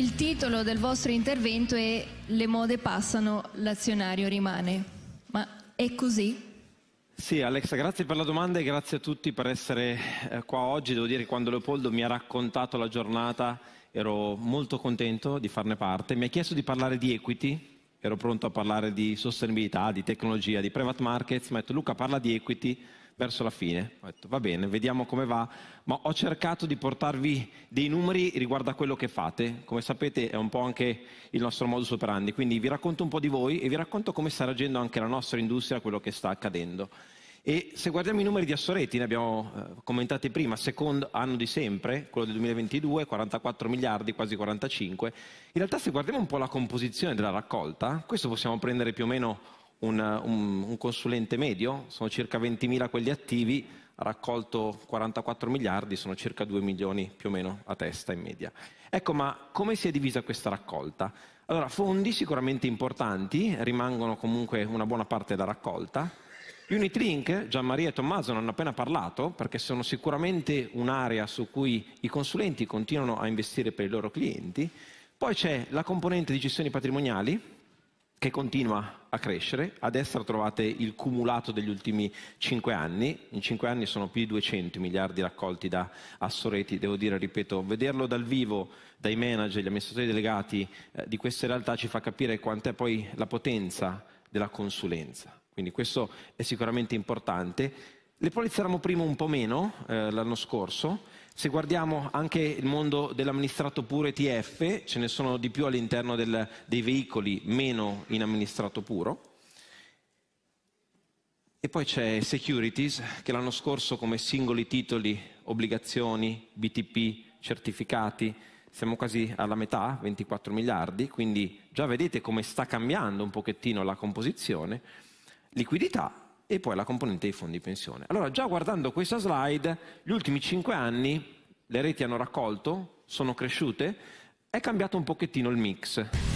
Il titolo del vostro intervento è Le mode passano, l'azionario rimane. Ma è così? Sì, Alexa, grazie per la domanda e grazie a tutti per essere eh, qua oggi. Devo dire che quando Leopoldo mi ha raccontato la giornata ero molto contento di farne parte. Mi ha chiesto di parlare di equity, ero pronto a parlare di sostenibilità, di tecnologia, di private markets, ma ho detto Luca parla di equity verso la fine. Ho detto, va bene, vediamo come va, ma ho cercato di portarvi dei numeri riguardo a quello che fate. Come sapete è un po' anche il nostro modus operandi, quindi vi racconto un po' di voi e vi racconto come sta reagendo anche la nostra industria a quello che sta accadendo. E se guardiamo i numeri di Assoretti, ne abbiamo eh, commentati prima, secondo anno di sempre, quello del 2022, 44 miliardi, quasi 45. In realtà se guardiamo un po' la composizione della raccolta, questo possiamo prendere più o meno un, un, un consulente medio, sono circa 20.000 quelli attivi, ha raccolto 44 miliardi, sono circa 2 milioni più o meno a testa in media. Ecco, ma come si è divisa questa raccolta? Allora, fondi sicuramente importanti, rimangono comunque una buona parte della raccolta. Unitlink, Gianmaria e Tommaso ne hanno appena parlato, perché sono sicuramente un'area su cui i consulenti continuano a investire per i loro clienti. Poi c'è la componente di gestioni patrimoniali, che continua a crescere. A destra trovate il cumulato degli ultimi 5 anni. In 5 anni sono più di 200 miliardi raccolti da Assoreti. Devo dire, ripeto, vederlo dal vivo, dai manager, gli amministratori delegati eh, di queste realtà ci fa capire quant'è poi la potenza della consulenza. Quindi questo è sicuramente importante. Le polizze eravamo prima un po' meno eh, l'anno scorso, se guardiamo anche il mondo dell'amministrato puro ETF, ce ne sono di più all'interno del, dei veicoli, meno in amministrato puro. E poi c'è Securities, che l'anno scorso come singoli titoli, obbligazioni, BTP, certificati, siamo quasi alla metà, 24 miliardi, quindi già vedete come sta cambiando un pochettino la composizione. Liquidità, e poi la componente dei fondi pensione. Allora, già guardando questa slide, gli ultimi 5 anni le reti hanno raccolto, sono cresciute, è cambiato un pochettino il mix.